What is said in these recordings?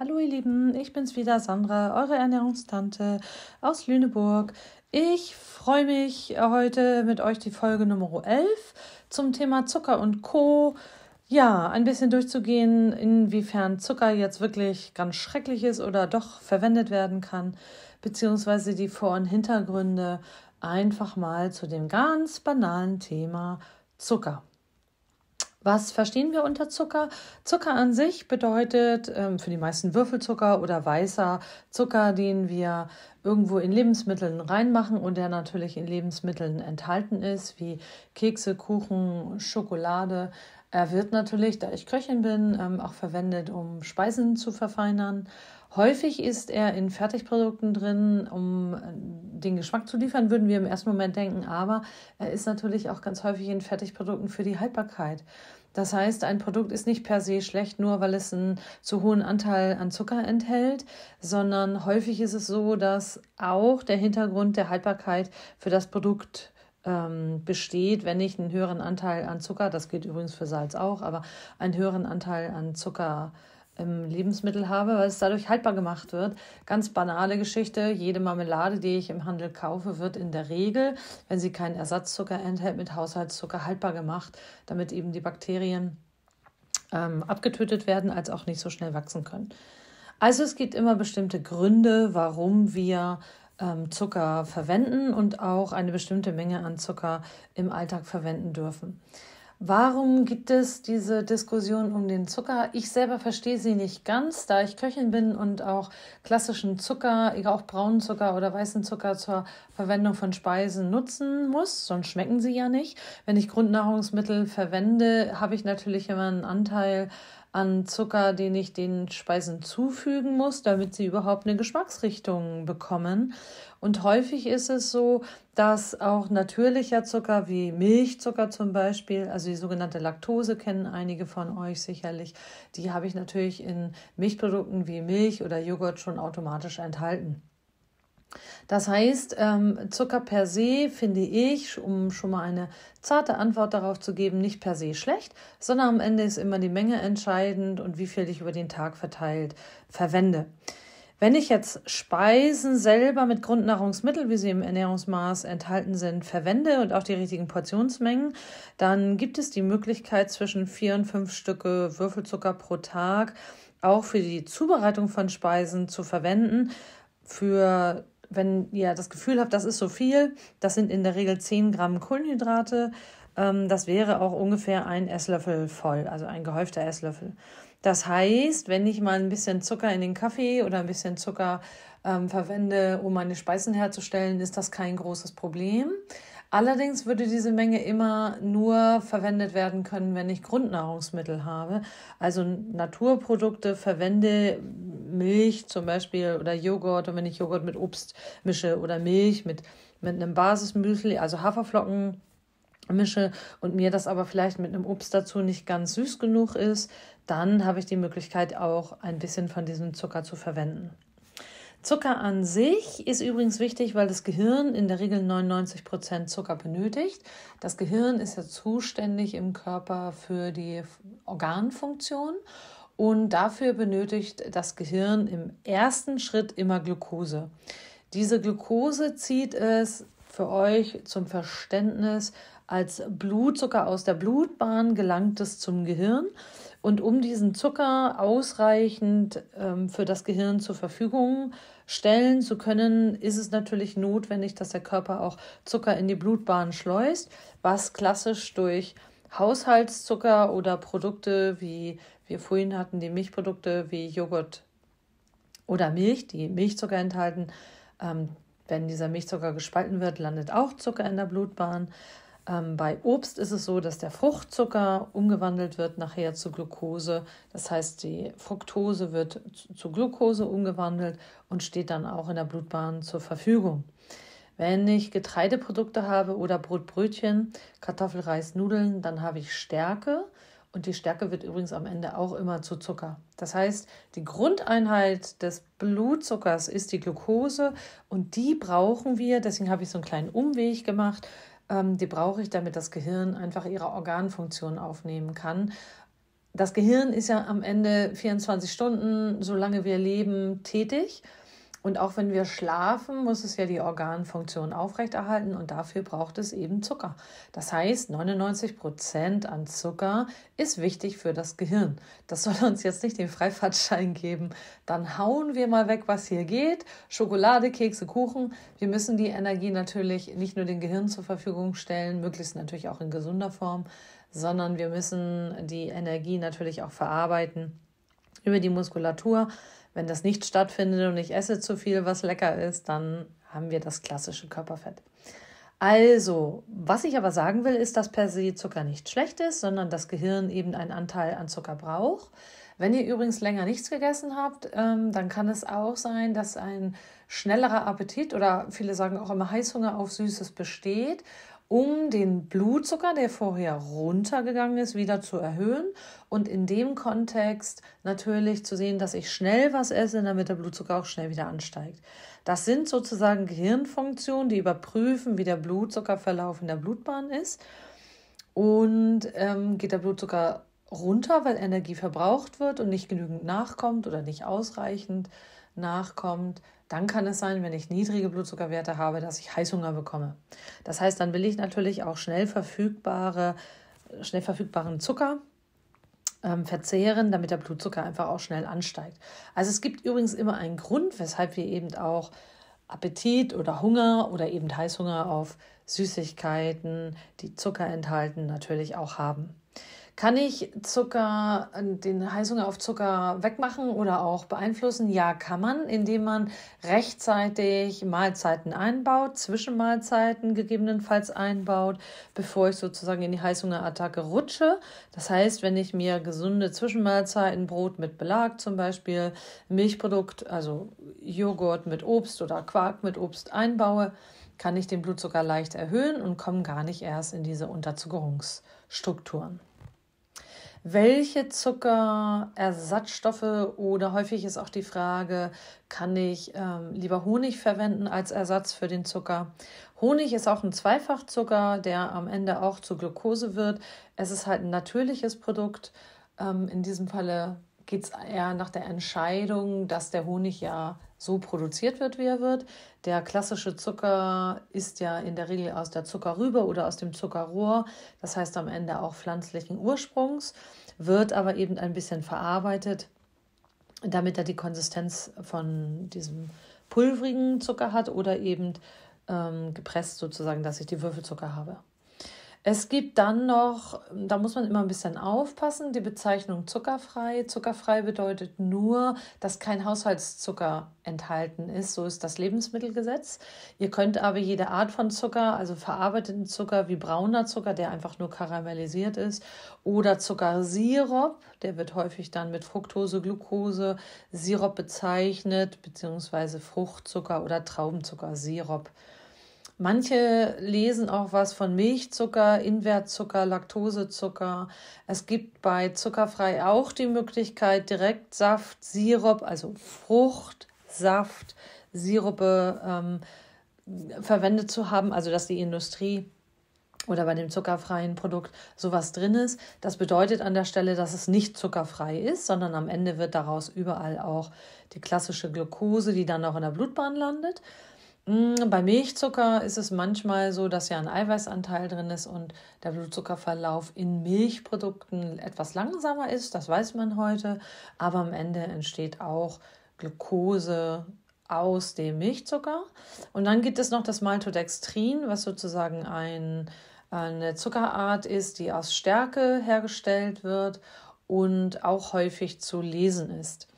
Hallo ihr Lieben, ich bin's wieder, Sandra, eure Ernährungstante aus Lüneburg. Ich freue mich heute mit euch die Folge Nummer 11 zum Thema Zucker und Co. Ja, ein bisschen durchzugehen, inwiefern Zucker jetzt wirklich ganz schrecklich ist oder doch verwendet werden kann, beziehungsweise die Vor- und Hintergründe einfach mal zu dem ganz banalen Thema Zucker. Was verstehen wir unter Zucker? Zucker an sich bedeutet ähm, für die meisten Würfelzucker oder weißer Zucker, den wir irgendwo in Lebensmitteln reinmachen und der natürlich in Lebensmitteln enthalten ist, wie Kekse, Kuchen, Schokolade. Er wird natürlich, da ich Köchin bin, ähm, auch verwendet, um Speisen zu verfeinern. Häufig ist er in Fertigprodukten drin, um äh, den Geschmack zu liefern, würden wir im ersten Moment denken, aber er ist natürlich auch ganz häufig in Fertigprodukten für die Haltbarkeit. Das heißt, ein Produkt ist nicht per se schlecht, nur weil es einen zu hohen Anteil an Zucker enthält, sondern häufig ist es so, dass auch der Hintergrund der Haltbarkeit für das Produkt ähm, besteht, wenn ich einen höheren Anteil an Zucker, das gilt übrigens für Salz auch, aber einen höheren Anteil an Zucker äh, ähm, Lebensmittel habe, weil es dadurch haltbar gemacht wird. Ganz banale Geschichte, jede Marmelade, die ich im Handel kaufe, wird in der Regel, wenn sie keinen Ersatzzucker enthält, mit Haushaltszucker haltbar gemacht, damit eben die Bakterien ähm, abgetötet werden, als auch nicht so schnell wachsen können. Also es gibt immer bestimmte Gründe, warum wir ähm, Zucker verwenden und auch eine bestimmte Menge an Zucker im Alltag verwenden dürfen. Warum gibt es diese Diskussion um den Zucker? Ich selber verstehe sie nicht ganz, da ich Köchin bin und auch klassischen Zucker, egal auch braunen Zucker oder weißen Zucker zur Verwendung von Speisen nutzen muss, sonst schmecken sie ja nicht. Wenn ich Grundnahrungsmittel verwende, habe ich natürlich immer einen Anteil an Zucker, den ich den Speisen zufügen muss, damit sie überhaupt eine Geschmacksrichtung bekommen. Und häufig ist es so, dass auch natürlicher Zucker wie Milchzucker zum Beispiel, also die sogenannte Laktose kennen einige von euch sicherlich, die habe ich natürlich in Milchprodukten wie Milch oder Joghurt schon automatisch enthalten. Das heißt, ähm, Zucker per se finde ich, um schon mal eine zarte Antwort darauf zu geben, nicht per se schlecht, sondern am Ende ist immer die Menge entscheidend und wie viel ich über den Tag verteilt verwende. Wenn ich jetzt Speisen selber mit Grundnahrungsmitteln, wie sie im Ernährungsmaß enthalten sind, verwende und auch die richtigen Portionsmengen, dann gibt es die Möglichkeit, zwischen vier und fünf Stücke Würfelzucker pro Tag auch für die Zubereitung von Speisen zu verwenden. Für wenn ihr das Gefühl habt, das ist so viel, das sind in der Regel 10 Gramm Kohlenhydrate. Ähm, das wäre auch ungefähr ein Esslöffel voll, also ein gehäufter Esslöffel. Das heißt, wenn ich mal ein bisschen Zucker in den Kaffee oder ein bisschen Zucker ähm, verwende, um meine Speisen herzustellen, ist das kein großes Problem. Allerdings würde diese Menge immer nur verwendet werden können, wenn ich Grundnahrungsmittel habe, also Naturprodukte verwende, Milch zum Beispiel oder Joghurt und wenn ich Joghurt mit Obst mische oder Milch mit, mit einem Basismüsli, also Haferflocken mische und mir das aber vielleicht mit einem Obst dazu nicht ganz süß genug ist, dann habe ich die Möglichkeit auch ein bisschen von diesem Zucker zu verwenden. Zucker an sich ist übrigens wichtig, weil das Gehirn in der Regel 99% Prozent Zucker benötigt. Das Gehirn ist ja zuständig im Körper für die Organfunktion und dafür benötigt das Gehirn im ersten Schritt immer Glucose. Diese Glucose zieht es für euch zum Verständnis als Blutzucker aus der Blutbahn gelangt es zum Gehirn. Und um diesen Zucker ausreichend ähm, für das Gehirn zur Verfügung stellen zu können, ist es natürlich notwendig, dass der Körper auch Zucker in die Blutbahn schleust, was klassisch durch Haushaltszucker oder Produkte, wie wir vorhin hatten, die Milchprodukte wie Joghurt oder Milch, die Milchzucker enthalten. Ähm, wenn dieser Milchzucker gespalten wird, landet auch Zucker in der Blutbahn. Ähm, bei Obst ist es so, dass der Fruchtzucker umgewandelt wird nachher zu Glucose. Das heißt, die Fructose wird zu, zu Glucose umgewandelt und steht dann auch in der Blutbahn zur Verfügung. Wenn ich Getreideprodukte habe oder Brotbrötchen, Kartoffel, Reis, Nudeln, dann habe ich Stärke. Und die Stärke wird übrigens am Ende auch immer zu Zucker. Das heißt, die Grundeinheit des Blutzuckers ist die Glucose und die brauchen wir. Deswegen habe ich so einen kleinen Umweg gemacht. Ähm, die brauche ich, damit das Gehirn einfach ihre Organfunktion aufnehmen kann. Das Gehirn ist ja am Ende 24 Stunden, solange wir leben, tätig. Und auch wenn wir schlafen, muss es ja die Organfunktion aufrechterhalten und dafür braucht es eben Zucker. Das heißt, 99 Prozent an Zucker ist wichtig für das Gehirn. Das soll uns jetzt nicht den Freifahrtschein geben. Dann hauen wir mal weg, was hier geht. Schokolade, Kekse, Kuchen. Wir müssen die Energie natürlich nicht nur dem Gehirn zur Verfügung stellen, möglichst natürlich auch in gesunder Form, sondern wir müssen die Energie natürlich auch verarbeiten über die Muskulatur. Wenn das nicht stattfindet und ich esse zu viel, was lecker ist, dann haben wir das klassische Körperfett. Also, was ich aber sagen will, ist, dass per se Zucker nicht schlecht ist, sondern das Gehirn eben einen Anteil an Zucker braucht. Wenn ihr übrigens länger nichts gegessen habt, ähm, dann kann es auch sein, dass ein schnellerer Appetit oder viele sagen auch immer Heißhunger auf Süßes besteht um den Blutzucker, der vorher runtergegangen ist, wieder zu erhöhen und in dem Kontext natürlich zu sehen, dass ich schnell was esse, damit der Blutzucker auch schnell wieder ansteigt. Das sind sozusagen Gehirnfunktionen, die überprüfen, wie der Blutzuckerverlauf in der Blutbahn ist. Und ähm, geht der Blutzucker runter, weil Energie verbraucht wird und nicht genügend nachkommt oder nicht ausreichend, nachkommt, dann kann es sein, wenn ich niedrige Blutzuckerwerte habe, dass ich Heißhunger bekomme. Das heißt, dann will ich natürlich auch schnell, verfügbare, schnell verfügbaren Zucker ähm, verzehren, damit der Blutzucker einfach auch schnell ansteigt. Also es gibt übrigens immer einen Grund, weshalb wir eben auch Appetit oder Hunger oder eben Heißhunger auf Süßigkeiten, die Zucker enthalten, natürlich auch haben. Kann ich Zucker, äh, den Heißhunger auf Zucker wegmachen oder auch beeinflussen? Ja, kann man, indem man rechtzeitig Mahlzeiten einbaut, Zwischenmahlzeiten gegebenenfalls einbaut, bevor ich sozusagen in die Heißhungerattacke rutsche. Das heißt, wenn ich mir gesunde Zwischenmahlzeiten, Brot mit Belag zum Beispiel, Milchprodukt, also Joghurt mit Obst oder Quark mit Obst einbaue, kann ich den Blutzucker leicht erhöhen und komme gar nicht erst in diese Unterzuckerungsstrukturen. Welche Zuckerersatzstoffe oder häufig ist auch die Frage, kann ich ähm, lieber Honig verwenden als Ersatz für den Zucker? Honig ist auch ein Zweifachzucker, der am Ende auch zu Glucose wird. Es ist halt ein natürliches Produkt. Ähm, in diesem Falle geht es eher nach der Entscheidung, dass der Honig ja so produziert wird, wie er wird. Der klassische Zucker ist ja in der Regel aus der Zuckerrübe oder aus dem Zuckerrohr, das heißt am Ende auch pflanzlichen Ursprungs, wird aber eben ein bisschen verarbeitet, damit er die Konsistenz von diesem pulverigen Zucker hat oder eben ähm, gepresst sozusagen, dass ich die Würfelzucker habe. Es gibt dann noch, da muss man immer ein bisschen aufpassen, die Bezeichnung zuckerfrei. Zuckerfrei bedeutet nur, dass kein Haushaltszucker enthalten ist. So ist das Lebensmittelgesetz. Ihr könnt aber jede Art von Zucker, also verarbeiteten Zucker wie brauner Zucker, der einfach nur karamellisiert ist, oder Zuckersirup, der wird häufig dann mit Fructose, Glucose, Sirup bezeichnet, beziehungsweise Fruchtzucker oder Traubenzuckersirup. Sirup Manche lesen auch was von Milchzucker, Invertzucker, Laktosezucker. Es gibt bei Zuckerfrei auch die Möglichkeit, direkt Saft, Sirup, also Frucht, Saft, Sirupe ähm, verwendet zu haben, also dass die Industrie oder bei dem zuckerfreien Produkt sowas drin ist. Das bedeutet an der Stelle, dass es nicht zuckerfrei ist, sondern am Ende wird daraus überall auch die klassische Glucose, die dann auch in der Blutbahn landet. Mm, bei Milchzucker ist es manchmal so, dass ja ein Eiweißanteil drin ist und der Blutzuckerverlauf in Milchprodukten etwas langsamer ist, das weiß man heute, aber am Ende entsteht auch Glucose aus dem Milchzucker. Und dann gibt es noch das Maltodextrin, was sozusagen ein, eine Zuckerart ist, die aus Stärke hergestellt wird und auch häufig zu lesen ist.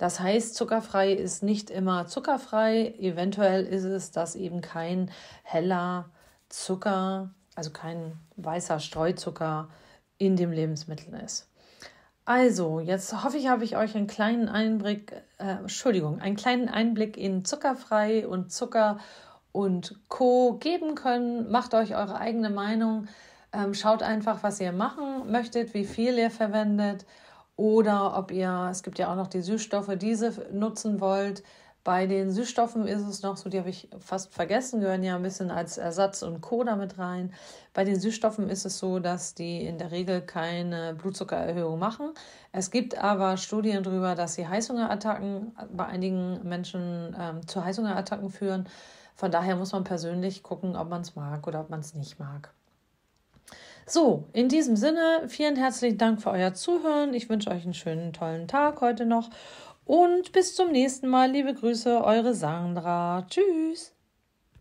Das heißt, zuckerfrei ist nicht immer zuckerfrei. Eventuell ist es, dass eben kein heller Zucker, also kein weißer Streuzucker in dem Lebensmittel ist. Also, jetzt hoffe ich, habe ich euch einen kleinen Einblick, äh, Entschuldigung, einen kleinen Einblick in zuckerfrei und Zucker und Co. geben können. Macht euch eure eigene Meinung. Ähm, schaut einfach, was ihr machen möchtet, wie viel ihr verwendet oder ob ihr, es gibt ja auch noch die Süßstoffe, diese nutzen wollt. Bei den Süßstoffen ist es noch so, die habe ich fast vergessen, gehören ja ein bisschen als Ersatz und Co. damit rein. Bei den Süßstoffen ist es so, dass die in der Regel keine Blutzuckererhöhung machen. Es gibt aber Studien darüber, dass sie Heißhungerattacken bei einigen Menschen ähm, zu Heißhungerattacken führen. Von daher muss man persönlich gucken, ob man es mag oder ob man es nicht mag. So, in diesem Sinne, vielen herzlichen Dank für euer Zuhören. Ich wünsche euch einen schönen, tollen Tag heute noch. Und bis zum nächsten Mal. Liebe Grüße, eure Sandra. Tschüss.